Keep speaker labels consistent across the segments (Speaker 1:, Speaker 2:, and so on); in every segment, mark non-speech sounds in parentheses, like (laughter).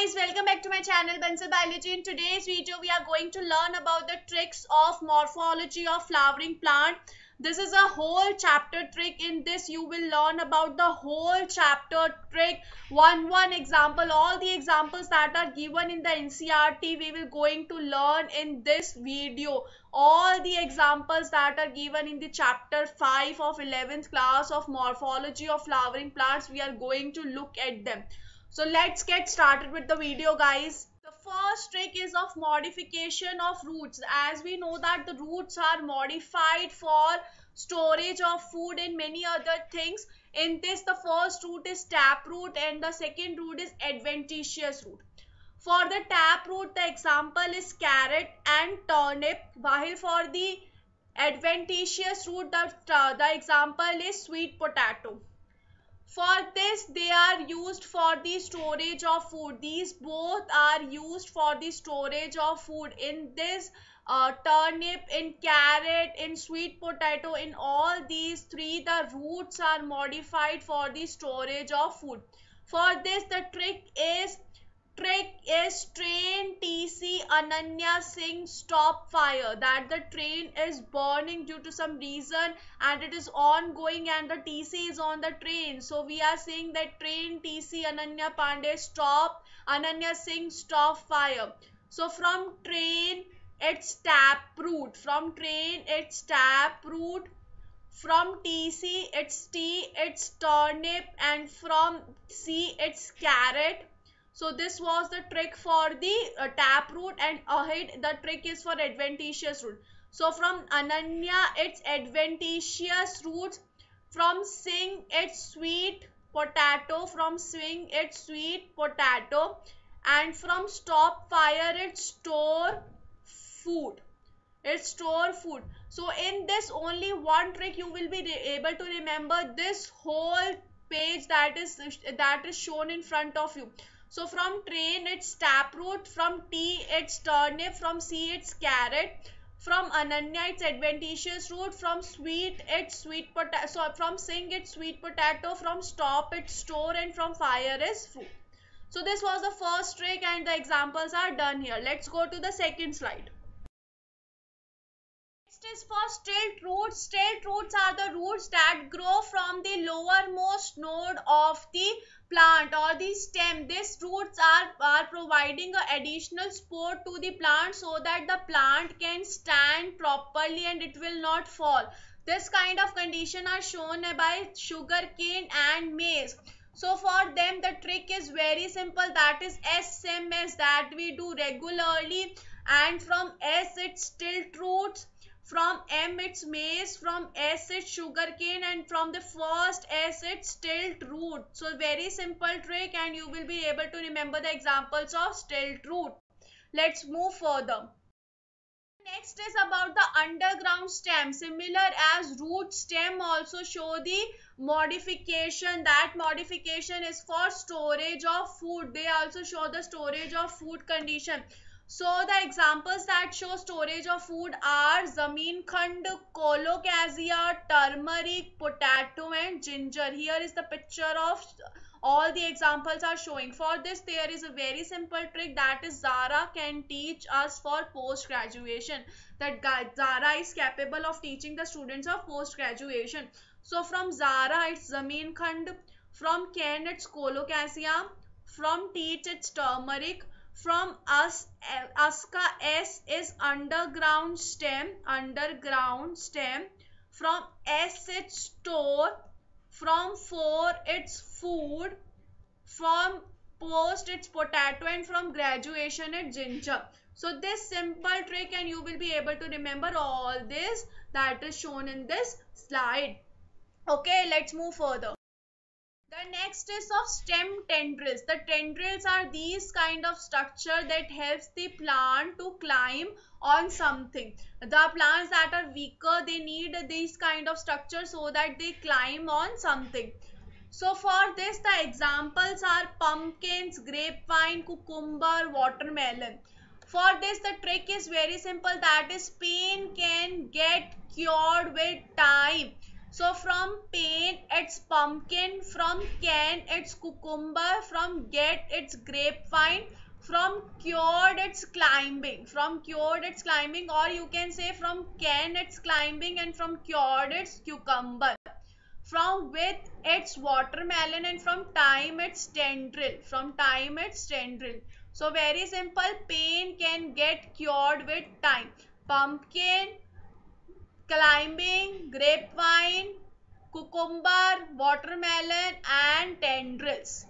Speaker 1: guys welcome back to my channel Bansal Biology in today's video we are going to learn about the tricks of morphology of flowering plant this is a whole chapter trick in this you will learn about the whole chapter trick one one example all the examples that are given in the ncrt we will going to learn in this video all the examples that are given in the chapter 5 of 11th class of morphology of flowering plants we are going to look at them so let's get started with the video guys. The first trick is of modification of roots. As we know that the roots are modified for storage of food and many other things. In this the first root is taproot and the second root is adventitious root. For the taproot the example is carrot and turnip while for the adventitious root the, the example is sweet potato. For this, they are used for the storage of food. These both are used for the storage of food. In this uh, turnip, in carrot, in sweet potato, in all these three, the roots are modified for the storage of food. For this, the trick is trick is train TC Ananya Singh stop fire that the train is burning due to some reason and it is ongoing and the TC is on the train. So we are saying that train TC Ananya Pandey stop Ananya Singh stop fire. So from train it's tap root. From train it's tap root. From TC it's T it's turnip and from C it's carrot so this was the trick for the uh, tap root and ahead the trick is for adventitious root. So from Ananya it's adventitious root. From Singh it's sweet potato. From Swing it's sweet potato. And from stop fire it's store food. It's store food. So in this only one trick you will be able to remember this whole page that is that is shown in front of you. So from train it's taproot, from T it's turnip, from C it's carrot, from Ananya it's adventitious root, from sweet it's sweet potato, so from sing it's sweet potato, from stop it's store and from fire is food. So this was the first trick and the examples are done here. Let's go to the second slide. Next is for stilt roots. Stilt roots are the roots that grow from the lowermost node of the plant or the stem. These roots are, are providing an additional support to the plant so that the plant can stand properly and it will not fall. This kind of condition are shown by sugarcane and maize. So for them the trick is very simple that is SMS that we do regularly and from S it's still roots from M it's maize, from S it's sugarcane and from the first S it's stilt root. So very simple trick and you will be able to remember the examples of stilt root. Let's move further. Next is about the underground stem. Similar as root stem also show the modification. That modification is for storage of food. They also show the storage of food condition. So the examples that show storage of food are zameen khand, colocasia, turmeric, potato and ginger. Here is the picture of all the examples are showing. For this there is a very simple trick that is Zara can teach us for post graduation. That Zara is capable of teaching the students of post graduation. So from Zara it's zameen khand, from Ken it's colocasia, from Teach it's turmeric, from us aska s is underground stem underground stem from s it's store from 4 it's food from post it's potato and from graduation it's ginger so this simple trick and you will be able to remember all this that is shown in this slide okay let's move further the next is of stem tendrils. The tendrils are these kind of structure that helps the plant to climb on something. The plants that are weaker, they need these kind of structure so that they climb on something. So for this, the examples are pumpkins, grapevine, cucumber, watermelon. For this, the trick is very simple. That is, pain can get cured with time. So from pain, it's pumpkin, from can it's cucumber, from get it's grapevine, from cured it's climbing, from cured it's climbing or you can say from can it's climbing and from cured it's cucumber. From with it's watermelon and from time it's tendril, from time it's tendril. So very simple pain can get cured with time. Pumpkin, climbing, grapevine, cucumber, watermelon and tendrils.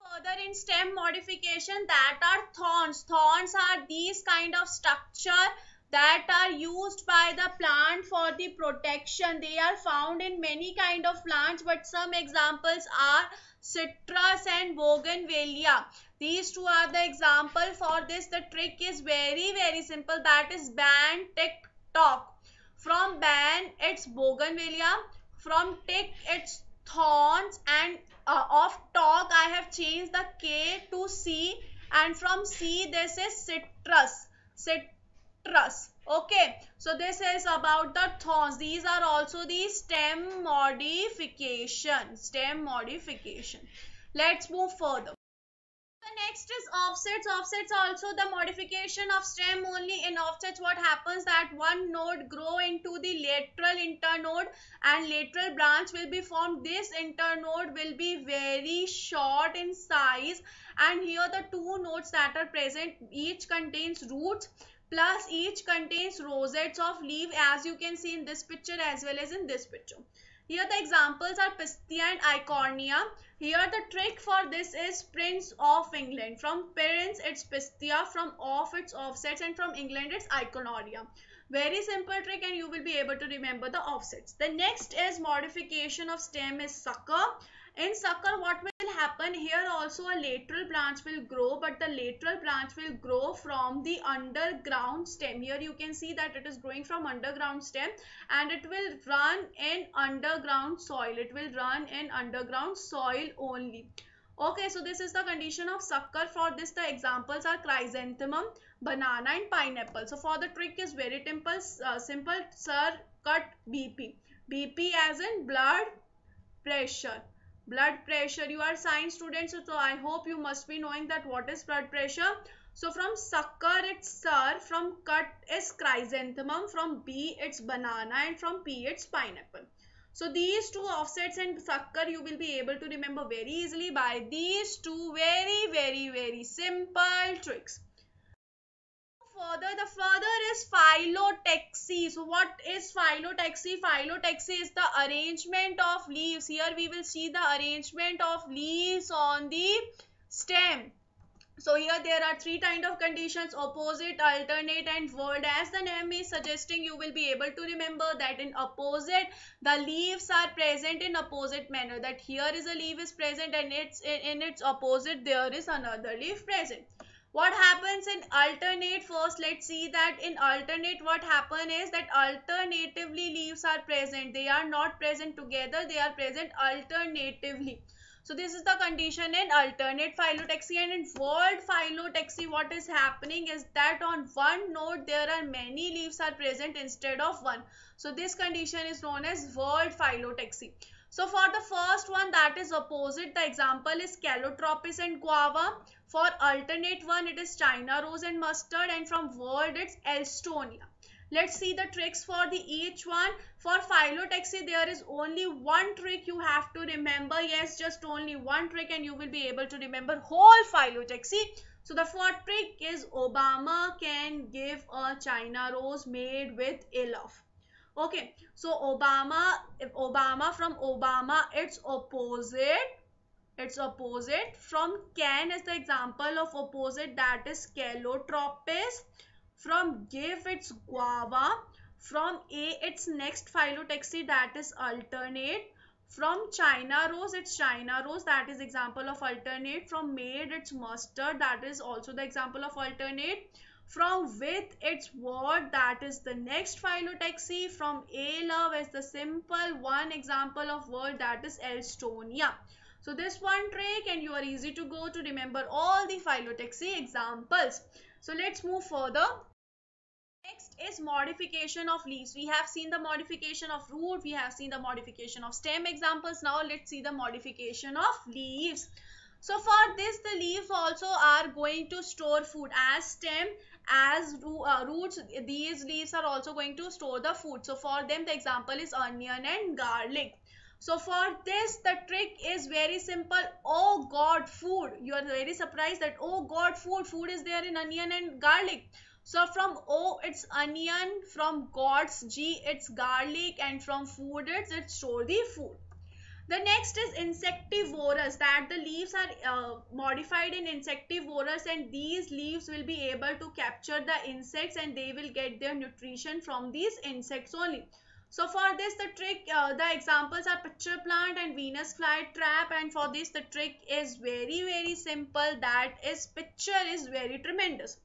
Speaker 1: Further in stem modification that are thorns. Thorns are these kind of structure that are used by the plant for the protection. They are found in many kind of plants but some examples are citrus and bougainvillea. These two are the example for this. The trick is very very simple that is band tick tock. From ban, it's bougainvillea. From tick, it's thorns. And uh, of talk, I have changed the K to C. And from C, this is citrus. Citrus. Okay. So this is about the thorns. These are also the stem modification. Stem modification. Let's move further. The next is offsets. Offsets also the modification of stem only in offsets. What happens that one node grow into the lateral internode and lateral branch will be formed. This internode will be very short in size and here the two nodes that are present each contains roots plus each contains rosettes of leaf as you can see in this picture as well as in this picture. Here the examples are Pistia and Icornia. Here the trick for this is Prince of England. From parents it's Pistia, from off it's offsets and from England it's iconia. Very simple trick and you will be able to remember the offsets. The next is modification of stem is sucker. In sucker what will happen here also a lateral branch will grow but the lateral branch will grow from the underground stem. Here you can see that it is growing from underground stem and it will run in underground soil. It will run in underground soil only. Okay, so this is the condition of sucker. For this, the examples are chrysanthemum, banana and pineapple. So for the trick is very simple, uh, simple, sir, cut BP. BP as in blood pressure blood pressure you are science students so i hope you must be knowing that what is blood pressure so from sucker it's sir from cut is chrysanthemum from b it's banana and from p it's pineapple so these two offsets and sucker you will be able to remember very easily by these two very very very simple tricks further, the further is phyllotaxy. So what is phyllotaxy? Phyllotaxy is the arrangement of leaves. Here we will see the arrangement of leaves on the stem. So here there are three kind of conditions opposite, alternate and word as the name is suggesting you will be able to remember that in opposite the leaves are present in opposite manner that here is a leaf is present and it's in, in its opposite there is another leaf present what happens in alternate first let's see that in alternate what happen is that alternatively leaves are present they are not present together they are present alternatively so this is the condition in alternate phyllotaxy and in word phyllotaxy what is happening is that on one node there are many leaves are present instead of one. So this condition is known as word phyllotaxy. So for the first one that is opposite the example is calotropis and guava. For alternate one, it is China rose and mustard and from world, it's Estonia. Let's see the tricks for the each one. For phyllotaxy, there is only one trick you have to remember. Yes, just only one trick and you will be able to remember whole phyllotaxy. So the fourth trick is Obama can give a China rose made with Ilof. Okay, so Obama, Obama from Obama, it's opposite its opposite from can is the example of opposite that is calotropis from give it's guava from a its next phylotaxy that is alternate from china rose it's china rose that is example of alternate from made it's mustard that is also the example of alternate from with its word that is the next phylotaxy. from a love is the simple one example of word that is elstonia so this one trick and you are easy to go to remember all the phylotaxy examples. So let's move further. Next is modification of leaves. We have seen the modification of root. We have seen the modification of stem examples. Now let's see the modification of leaves. So for this the leaves also are going to store food as stem as uh, roots these leaves are also going to store the food. So for them the example is onion and garlic. So for this, the trick is very simple. Oh God, food. You are very surprised that, oh God, food. Food is there in onion and garlic. So from O, oh, it's onion. From God's, G, it's garlic. And from food, it's, it's the food. The next is insectivorous that the leaves are uh, modified in insectivorous and these leaves will be able to capture the insects and they will get their nutrition from these insects only. So for this the trick, uh, the examples are picture plant and Venus flytrap and for this the trick is very very simple that is picture is very tremendous.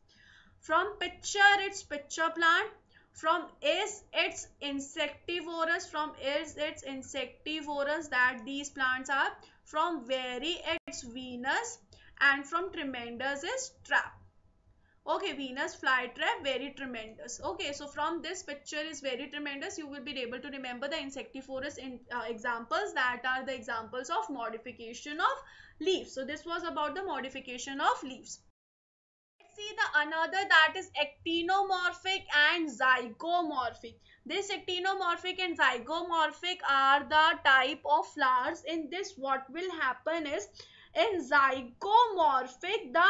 Speaker 1: From picture it's picture plant, from is it's insectivorous, from is it's insectivorous that these plants are, from very it's Venus and from tremendous is trap okay venus flytrap very tremendous okay so from this picture is very tremendous you will be able to remember the insectivorous in, uh, examples that are the examples of modification of leaves so this was about the modification of leaves Let's see the another that is actinomorphic and zygomorphic this actinomorphic and zygomorphic are the type of flowers in this what will happen is in zygomorphic the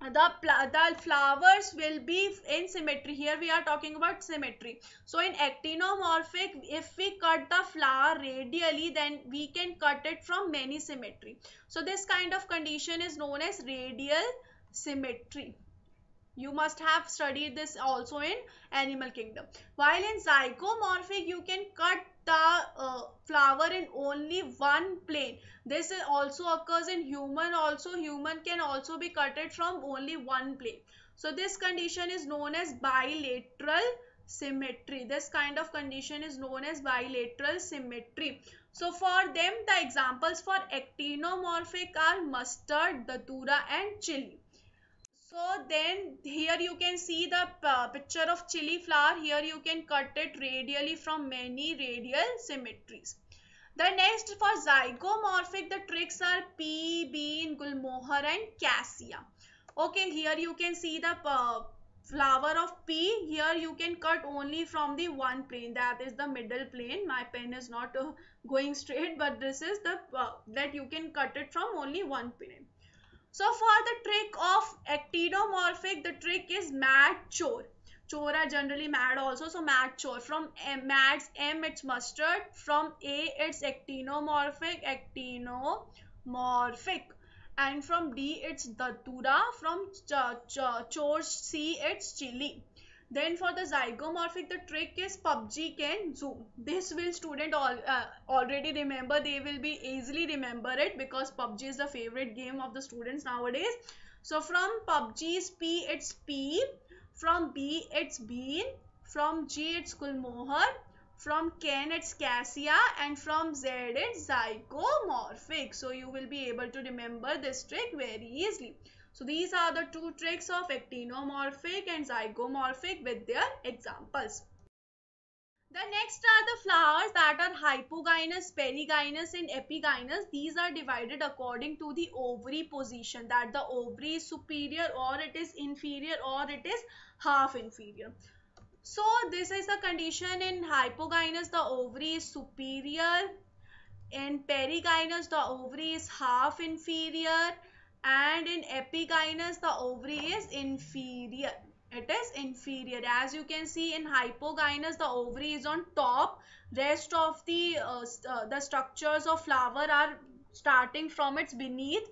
Speaker 1: the, the flowers will be in symmetry here we are talking about symmetry so in actinomorphic if we cut the flower radially then we can cut it from many symmetry so this kind of condition is known as radial symmetry you must have studied this also in animal kingdom while in zygomorphic you can cut the uh, flower in only one plane this also occurs in human also human can also be cutted from only one plane so this condition is known as bilateral symmetry this kind of condition is known as bilateral symmetry so for them the examples for actinomorphic are mustard datura and chili so then here you can see the uh, picture of chili flower here you can cut it radially from many radial symmetries the next for zygomorphic the tricks are pea bean gulmohar and cassia okay here you can see the uh, flower of pea here you can cut only from the one plane that is the middle plane my pen is not uh, going straight but this is the uh, that you can cut it from only one plane so for the trick of actinomorphic, the trick is mad chore. Chore are generally mad also. So mad chore. From M, mad's M it's mustard. From A it's actinomorphic. Actinomorphic. And from D it's datura. From ch ch chore C it's chili. Then for the zygomorphic, the trick is PUBG can zoom. This will student all, uh, already remember. They will be easily remember it because PUBG is the favorite game of the students nowadays. So from PUBG's P, it's P. From B, it's B. From G, it's Kulmohar. From Ken, it's Cassia. And from Z, it's Zygomorphic. So you will be able to remember this trick very easily. So these are the two tricks of actinomorphic and zygomorphic with their examples. The next are the flowers that are hypogynous, perigynous and epigynous. These are divided according to the ovary position that the ovary is superior or it is inferior or it is half inferior. So this is the condition in hypogynous the ovary is superior. In perigynous the ovary is half inferior and in epigynous the ovary is inferior it is inferior as you can see in hypogynous the ovary is on top rest of the uh, st uh, the structures of flower are starting from its beneath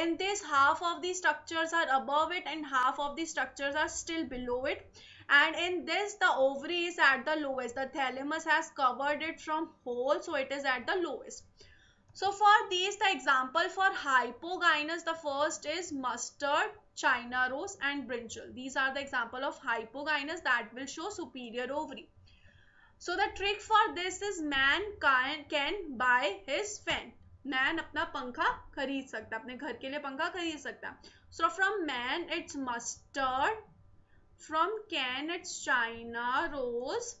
Speaker 1: in this half of the structures are above it and half of the structures are still below it and in this the ovary is at the lowest the thalamus has covered it from whole so it is at the lowest so for these, the example for hypogynous, the first is mustard, China rose and brinjal. These are the example of hypogynous that will show superior ovary. So the trick for this is man can, buy his fan. Man अपना पंखा खरीद सकता अपने घर के लिए पंखा खरीद सकता So from man it's mustard, from can it's china rose,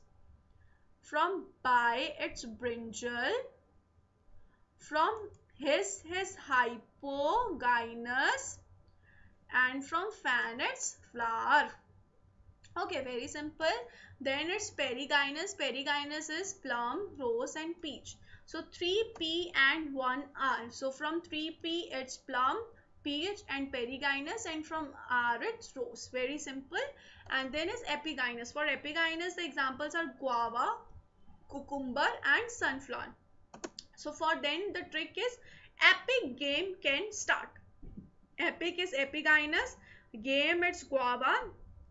Speaker 1: from buy it's brinjal from his his hypogynous and from Fanet's flower. Okay, very simple. Then it's perigynous. Perigynous is plum, rose and peach. So 3P and 1R. So from 3P it's plum, peach and perigynous and from R it's rose. Very simple. And then is epigynous. For epigynous the examples are guava, cucumber and sunflower. So for then the trick is epic game can start. Epic is epigynous, game it's guava,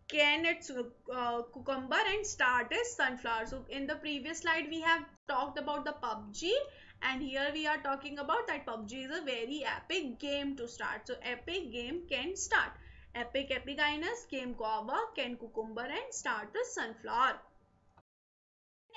Speaker 1: can it's uh, cucumber and start is sunflower. So in the previous slide we have talked about the PUBG and here we are talking about that PUBG is a very epic game to start. So epic game can start. Epic epigynous, game guava, can cucumber and start is sunflower.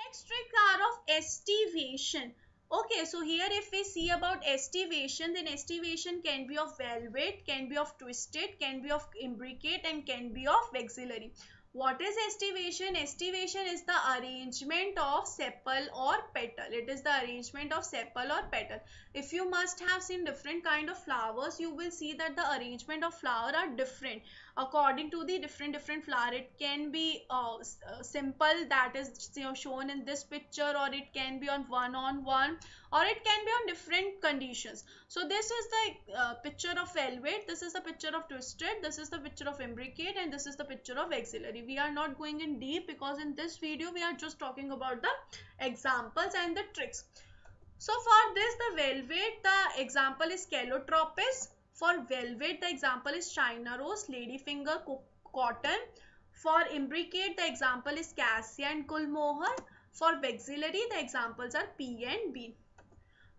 Speaker 1: Next trick are of estivation. Okay, so here if we see about estivation, then estivation can be of velvet, can be of twisted, can be of imbricate and can be of axillary. What is estivation? Estivation is the arrangement of sepal or petal. It is the arrangement of sepal or petal. If you must have seen different kind of flowers, you will see that the arrangement of flower are different according to the different different flower it can be uh, uh simple that is you know, shown in this picture or it can be on one on one or it can be on different conditions so this is the uh, picture of velvet this is the picture of twisted this is the picture of imbricate and this is the picture of axillary we are not going in deep because in this video we are just talking about the examples and the tricks so for this the velvet the example is calotropis for velvet, the example is China rose, ladyfinger, cotton. For imbricate, the example is cassia and kulmohar. For vexillary, the examples are P and B.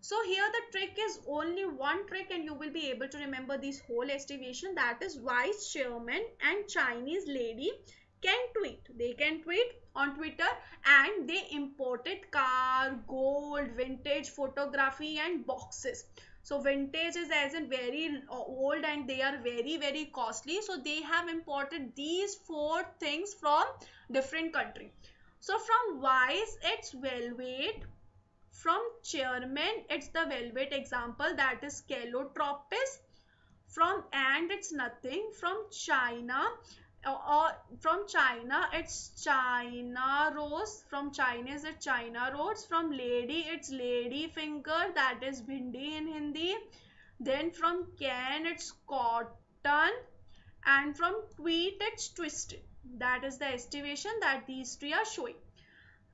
Speaker 1: So here the trick is only one trick and you will be able to remember this whole estimation that is vice chairman and Chinese lady can tweet. They can tweet on Twitter and they imported car, gold, vintage photography and boxes so vintage is as in very uh, old and they are very very costly so they have imported these four things from different country so from wise it's velvet from chairman it's the velvet example that is calotropis from and it's nothing from china uh, uh, from China it's China rose from Chinese, it's China rose from lady it's lady finger that is bhindi in Hindi then from can it's cotton and from tweet it's twisted that is the estimation that these three are showing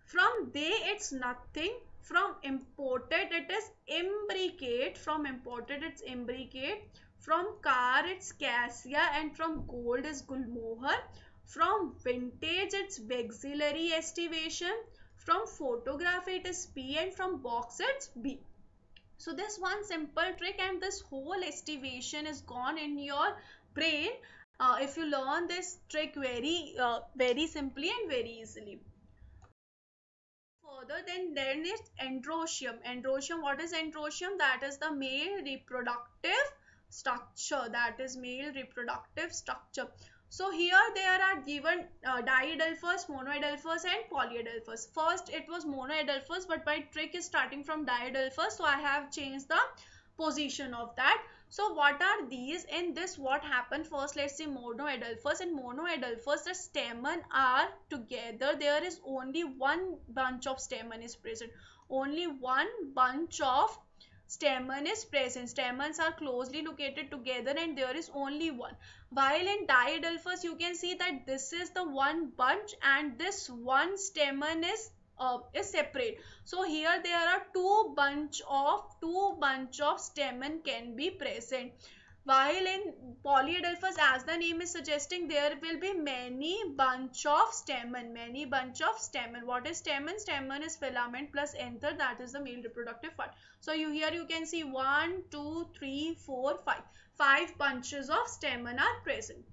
Speaker 1: from they it's nothing from imported it is imbricate from imported it's imbricate from car it's cassia and from gold is gulmohar. From vintage it's vexillary estivation. From photograph it is P and from box it's B. So this one simple trick and this whole estivation is gone in your brain uh, if you learn this trick very uh, very simply and very easily further then then it's androsium. Androsium what is androsium? that is the male reproductive structure that is male reproductive structure. So here there are given uh, diadelphous, monoadelphous and polyadelphous. First it was monoadelphous but my trick is starting from diadelphous so I have changed the position of that. So what are these? In this what happened first let's see monoadelphous. and monoadelphous the stamen are together. There is only one bunch of stamen is present. Only one bunch of stamen is present. Stamens are closely located together and there is only one. While in diadelphus, you can see that this is the one bunch and this one stamen is uh, is separate. So here there are two bunch of two bunch of stamen can be present. While in polyadelphous, as the name is suggesting, there will be many bunch of stamen. Many bunch of stamen. What is stamen? Stamen is filament plus anther. That is the male reproductive part. So you here you can see one, two, three, four, five. Five bunches of stamen are present.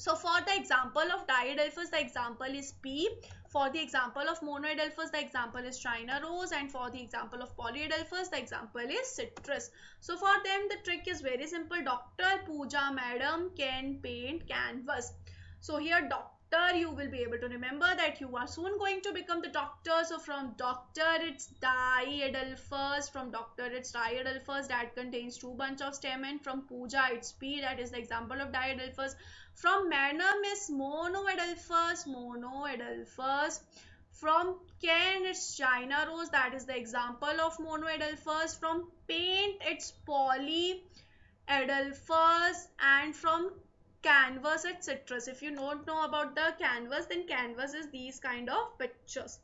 Speaker 1: So for the example of diadelphus, the example is P. For the example of monoadelphus, the example is China rose. And for the example of polyadelphus, the example is citrus. So for them, the trick is very simple. Dr. Pooja Madam can paint canvas. So here, doctor, you will be able to remember that you are soon going to become the doctor. So from doctor, it's diadelphus. From doctor, it's diadelphus. That contains two bunch of stamen. from Pooja, it's P. That is the example of diadelphus from Manum is monoadelphus, monoadelphus. From Cairn it's China rose, that is the example of monoadelphus. From paint it's polyadelphus and from canvas it's citrus. If you don't know about the canvas then canvas is these kind of pictures.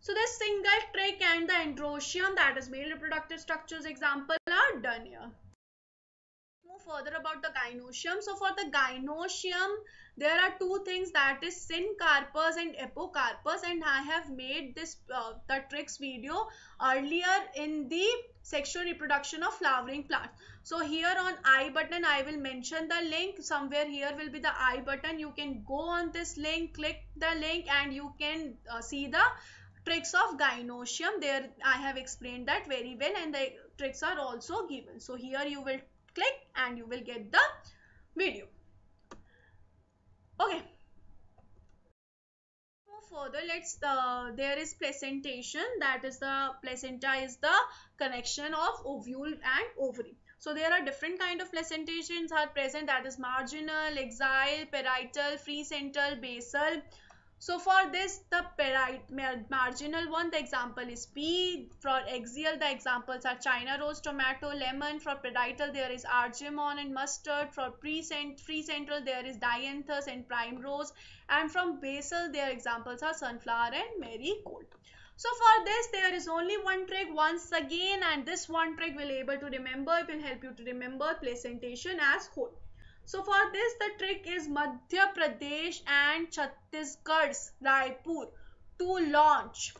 Speaker 1: So the single trick and the androsium that is male reproductive structures example are done here know further about the gynosium. So for the gynosium, there are two things that is syncarpus and epocarpus and I have made this uh, the tricks video earlier in the sexual reproduction of flowering plants. So here on I button, I will mention the link. Somewhere here will be the I button. You can go on this link, click the link and you can uh, see the tricks of gynosium. There I have explained that very well and the tricks are also given. So here you will click and you will get the video okay further let's uh, there is presentation that is the placenta is the connection of ovule and ovary so there are different kind of placentations are present that is marginal exile parietal free central basal so for this, the marginal one, the example is P. For axial, the examples are China rose, tomato, lemon. For parietal, there is argemon and mustard. For pre-central, there is dianthus and prime rose. And from basal, their examples are sunflower and marigold. So for this, there is only one trick once again. And this one trick will able to remember. It will help you to remember placentation as whole. So for this the trick is Madhya Pradesh and Chhattisgarh's Raipur to launch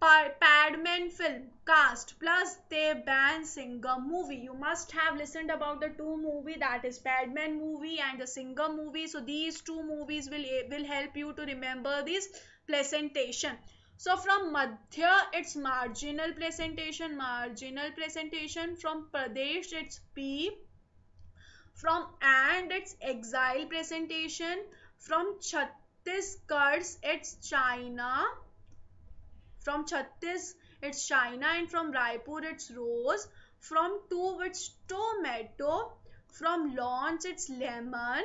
Speaker 1: Padman film cast plus they ban Singham movie. You must have listened about the two movie that is Padman movie and the singer movie. So these two movies will, eh, will help you to remember this presentation. So from Madhya it's marginal presentation, marginal presentation. From Pradesh it's P from and its exile presentation, from Chhattisgarh's its China, from Chhattis its China and from Raipur its rose, from two its tomato, from launch its lemon,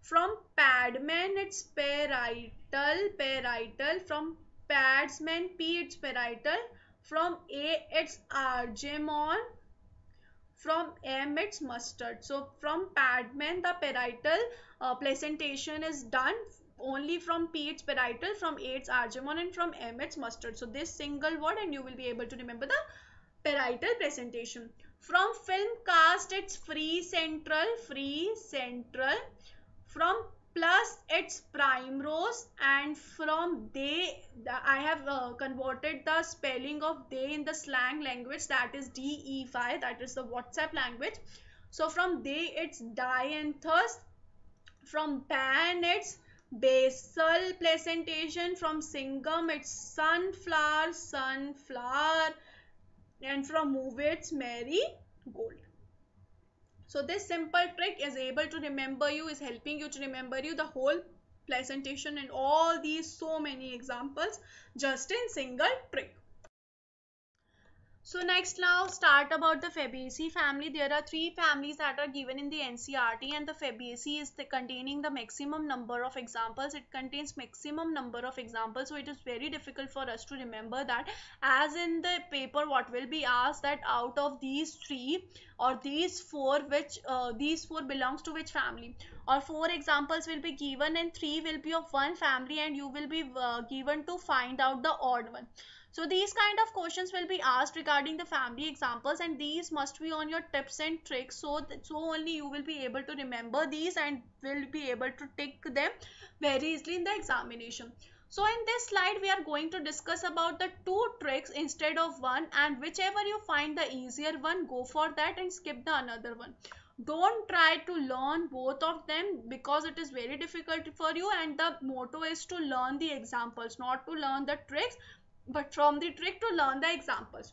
Speaker 1: from padman it's parietal, parietal, from padsman p it's parietal, from a it's argemon, from M it's mustard. So from Padman the parietal uh, placentation is done only from P it's parietal, from A it's and from M it's mustard. So this single word and you will be able to remember the parietal presentation. From film cast it's free central, free central. From plus its prime rows and from they I have uh, converted the spelling of they in the slang language that is DE5 that is the WhatsApp language. So from they it's die and thirst. From pan it's basal placentation. From singam, it's sunflower, sunflower. And from move it's Mary Gold. So this simple trick is able to remember you, is helping you to remember you the whole presentation and all these so many examples just in single trick. So next now start about the Fabaceae family. There are three families that are given in the NCRT and the Fabaceae is the containing the maximum number of examples. It contains maximum number of examples. So it is very difficult for us to remember that as in the paper what will be asked that out of these three or these four which uh, these four belongs to which family or four examples will be given and three will be of one family and you will be uh, given to find out the odd one. So these kind of questions will be asked regarding the family examples and these must be on your tips and tricks so, so only you will be able to remember these and will be able to take them very easily in the examination. So in this slide we are going to discuss about the two tricks instead of one and whichever you find the easier one go for that and skip the another one. Don't try to learn both of them because it is very difficult for you and the motto is to learn the examples not to learn the tricks but from the trick to learn the examples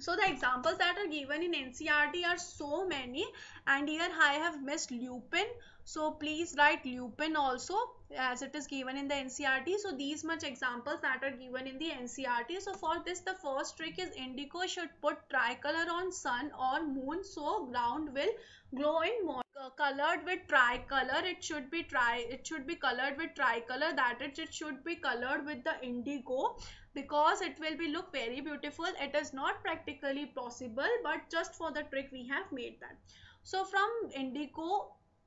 Speaker 1: so the examples that are given in ncrt are so many and here i have missed lupin so please write lupin also as it is given in the ncrt so these much examples that are given in the ncrt so for this the first trick is indigo should put tricolor on sun or moon so ground will glow in more uh, colored with tricolor it should be tri it should be colored with tricolor That it should be colored with the indigo because it will be look very beautiful. It is not practically possible but just for the trick we have made that. So from indigo,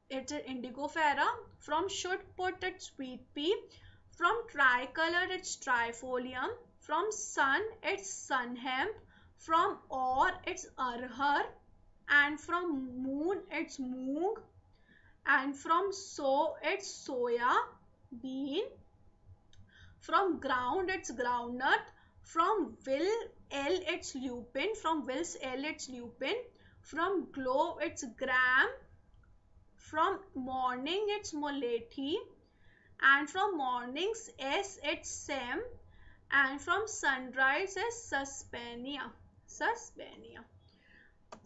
Speaker 1: it's indigofera. From should put sweet pea. From tricolor it's trifolium. From sun it's sun hemp. From or it's arhar. And from moon it's moong, And from so it's soya bean from ground, it's groundnut. From will, L, it's lupin. From wills, L, it's lupin. From glow, it's gram. From morning, it's molethi. And from mornings, S, it's sem. And from sunrise, is suspenia. Suspenia.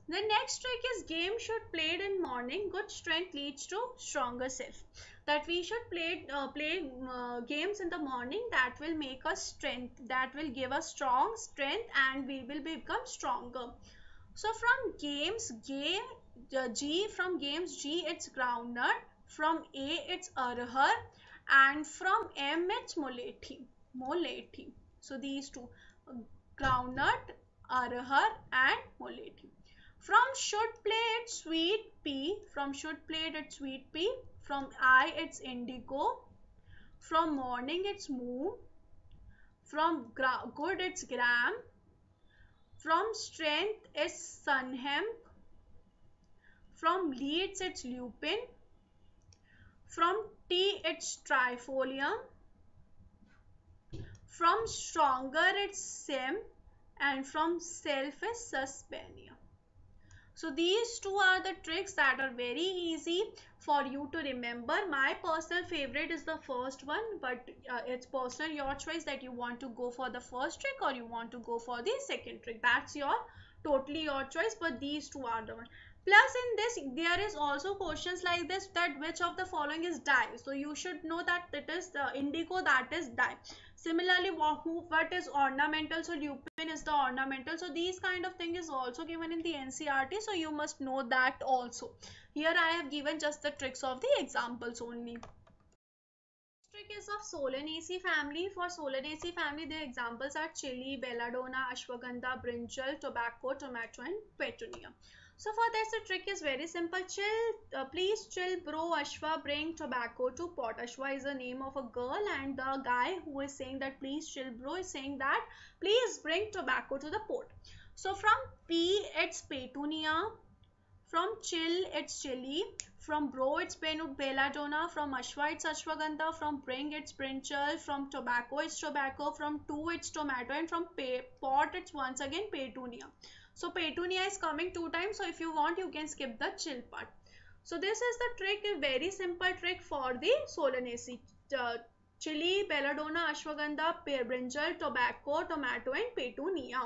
Speaker 1: The next trick is game should played in morning. Good strength leads to stronger self. That we should play uh, play uh, games in the morning that will make us strength. That will give us strong strength and we will become stronger. So from games game uh, G from games G it's grounder. From A it's arhar and from M it's molati. Molati. So these two groundnut, arhar and molati. From should play it sweet P. From should play it sweet P. From I it's indigo. From morning it's moon. From good it's gram. From strength it's sun hemp. From leads it's lupin. From tea it's trifolium. From stronger it's sim and from self is suspenium. So these two are the tricks that are very easy for you to remember. My personal favorite is the first one but uh, it's personal your choice that you want to go for the first trick or you want to go for the second trick. That's your totally your choice but these two are the one. Plus in this there is also questions like this that which of the following is dye. So you should know that it is the indigo that is dye. Similarly what is ornamental. So lupin is the ornamental. So these kind of thing is also given in the NCRT. So you must know that also. Here I have given just the tricks of the examples only trick is of Solanaceae family. For Solanaceae family, the examples are chili, belladonna, ashwagandha, brinjal, tobacco, tomato and petunia. So for this the trick is very simple. Chill, uh, please chill bro Ashwa bring tobacco to pot. Ashwa is the name of a girl and the guy who is saying that please chill bro is saying that please bring tobacco to the pot. So from P it's petunia. From chill it's chili. From bro it's belladonna. From ashwa it's ashwagandha. From bring it's brinchal. From tobacco it's tobacco. From two it's tomato and from pot it's once again petunia. So petunia is coming two times. So if you want, you can skip the chill part. So this is the trick, a very simple trick for the Solanaceae. Uh, chili, belladonna, ashwagandha, pear brinjal, tobacco, tomato and petunia.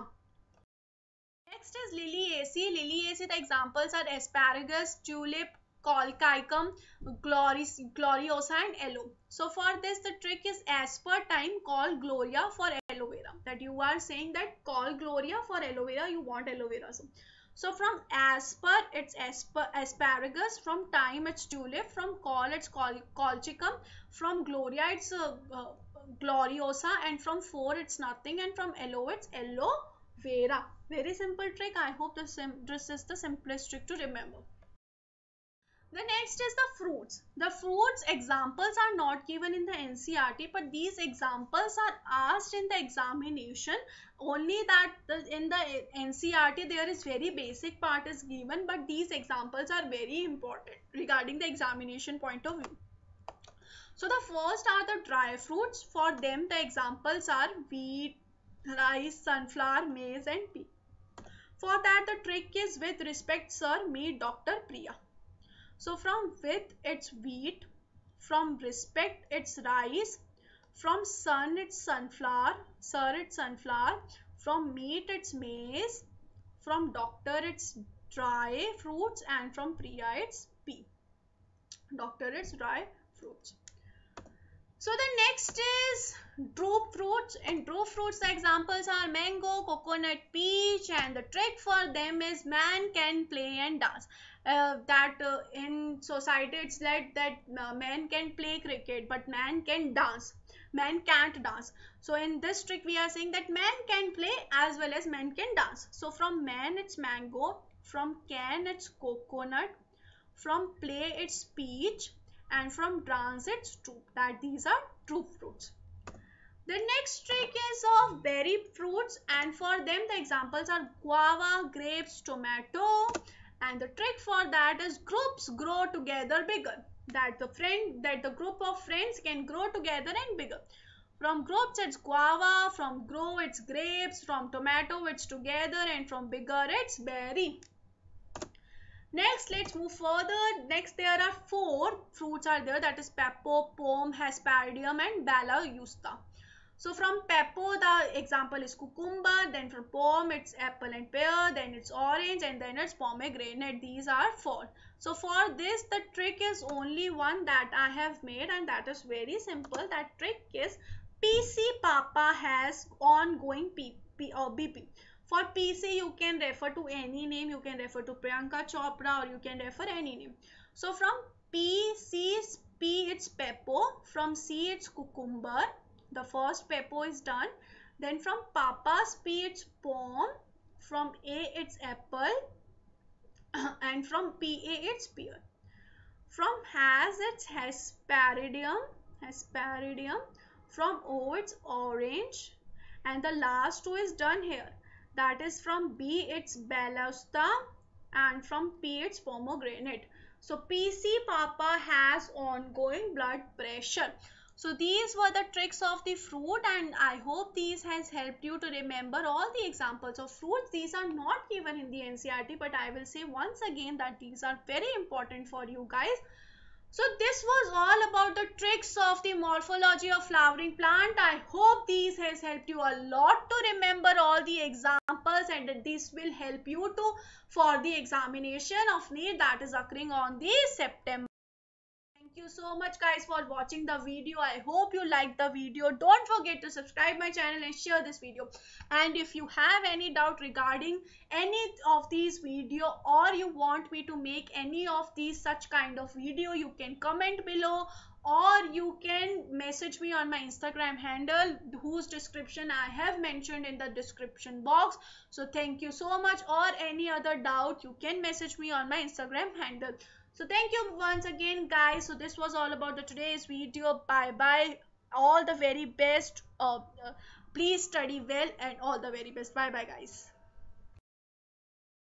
Speaker 1: Next is Liliaceae. Liliaceae the examples are asparagus, tulip, colchicum, gloris, gloriosa and aloe. So for this the trick is as per time call gloria for aloe vera that you are saying that call gloria for aloe vera you want aloe vera. So, so from asper it's asper, asparagus, from time it's tulip, from call it's col, colchicum, from gloria it's uh, uh, gloriosa and from 4 it's nothing and from aloe it's aloe vera. Very simple trick. I hope this, this is the simplest trick to remember. The next is the fruits. The fruits examples are not given in the NCRT, but these examples are asked in the examination. Only that the, in the NCRT there is very basic part is given, but these examples are very important regarding the examination point of view. So the first are the dry fruits. For them, the examples are wheat, rice, sunflower, maize, and pea. For that, the trick is with respect, sir, me, Dr. Priya. So from width it's wheat, from respect it's rice, from sun it's sunflower, sir it's sunflower, from meat it's maize, from doctor it's dry fruits and from priya it's pea. Doctor it's dry fruits. So the next is droop fruits and droop fruits the examples are mango, coconut, peach and the trick for them is man can play and dance. Uh, that uh, in society it's said that uh, man can play cricket but man can dance. Man can't dance. So in this trick we are saying that man can play as well as man can dance. So from man it's mango, from can it's coconut, from play it's peach, and from transits true that these are true fruits. The next trick is of berry fruits and for them the examples are guava, grapes, tomato and the trick for that is groups grow together bigger that the friend that the group of friends can grow together and bigger. From groups it's guava, from grow it's grapes, from tomato it's together and from bigger it's berry. Next, let's move further. Next, there are four fruits are there that is pepo, pom, hesperidium and yusta. So from pepo the example is cucumber, then from pom it's apple and pear, then it's orange and then it's pomegranate. These are four. So for this the trick is only one that I have made and that is very simple. That trick is PC Papa has ongoing P, P or uh, BP. For PC, you can refer to any name. You can refer to Priyanka Chopra or you can refer any name. So from P, C's P it's Peppo. From C it's Cucumber. The first pepper is done. Then from Papa's P it's Pom. From A it's Apple. (coughs) and from PA it's Pear. From Has it's Hesperidium. Hesperidium. From O it's Orange. And the last two is done here that is from B it's balausta and from P it's pomegranate. So PC Papa has ongoing blood pressure. So these were the tricks of the fruit and I hope these has helped you to remember all the examples of fruits. These are not given in the NCRT but I will say once again that these are very important for you guys. So this was all about the tricks of the morphology of flowering plant. I hope these has helped you a lot to remember all the examples and this will help you to for the examination of need that is occurring on the September you so much guys for watching the video i hope you liked the video don't forget to subscribe my channel and share this video and if you have any doubt regarding any of these video or you want me to make any of these such kind of video you can comment below or you can message me on my instagram handle whose description i have mentioned in the description box so thank you so much or any other doubt you can message me on my instagram handle so thank you once again guys so this was all about the today's video bye bye all the very best uh, uh, please study well and all the very best bye bye guys